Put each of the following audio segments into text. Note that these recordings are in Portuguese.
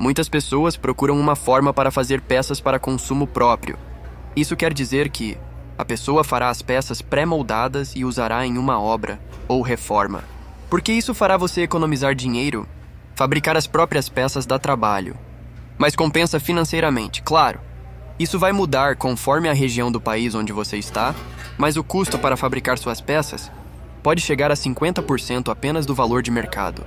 Muitas pessoas procuram uma forma para fazer peças para consumo próprio. Isso quer dizer que a pessoa fará as peças pré-moldadas e usará em uma obra ou reforma. Porque isso fará você economizar dinheiro? Fabricar as próprias peças dá trabalho, mas compensa financeiramente, claro. Isso vai mudar conforme a região do país onde você está, mas o custo para fabricar suas peças pode chegar a 50% apenas do valor de mercado.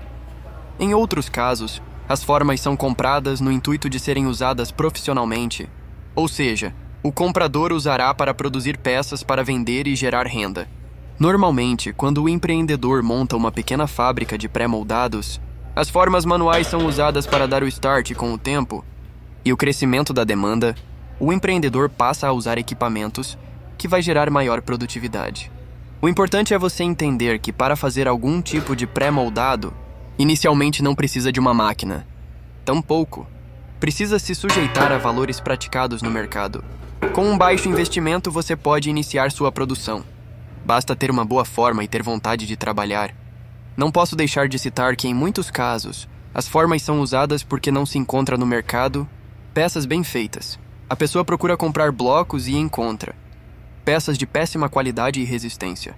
Em outros casos, as formas são compradas no intuito de serem usadas profissionalmente, ou seja, o comprador usará para produzir peças para vender e gerar renda. Normalmente, quando o empreendedor monta uma pequena fábrica de pré-moldados, as formas manuais são usadas para dar o start com o tempo e o crescimento da demanda, o empreendedor passa a usar equipamentos que vai gerar maior produtividade. O importante é você entender que para fazer algum tipo de pré-moldado, Inicialmente não precisa de uma máquina. Tampouco. Precisa se sujeitar a valores praticados no mercado. Com um baixo investimento, você pode iniciar sua produção. Basta ter uma boa forma e ter vontade de trabalhar. Não posso deixar de citar que, em muitos casos, as formas são usadas porque não se encontra no mercado peças bem feitas. A pessoa procura comprar blocos e encontra peças de péssima qualidade e resistência.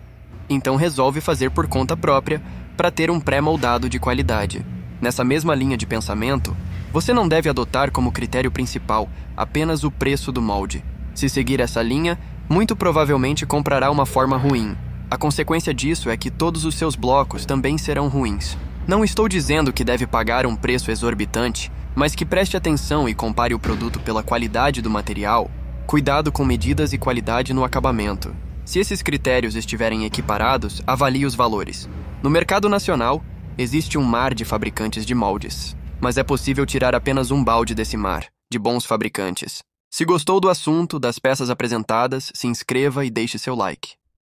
Então resolve fazer por conta própria para ter um pré-moldado de qualidade. Nessa mesma linha de pensamento, você não deve adotar como critério principal apenas o preço do molde. Se seguir essa linha, muito provavelmente comprará uma forma ruim. A consequência disso é que todos os seus blocos também serão ruins. Não estou dizendo que deve pagar um preço exorbitante, mas que preste atenção e compare o produto pela qualidade do material, cuidado com medidas e qualidade no acabamento. Se esses critérios estiverem equiparados, avalie os valores. No mercado nacional, existe um mar de fabricantes de moldes, mas é possível tirar apenas um balde desse mar, de bons fabricantes. Se gostou do assunto, das peças apresentadas, se inscreva e deixe seu like.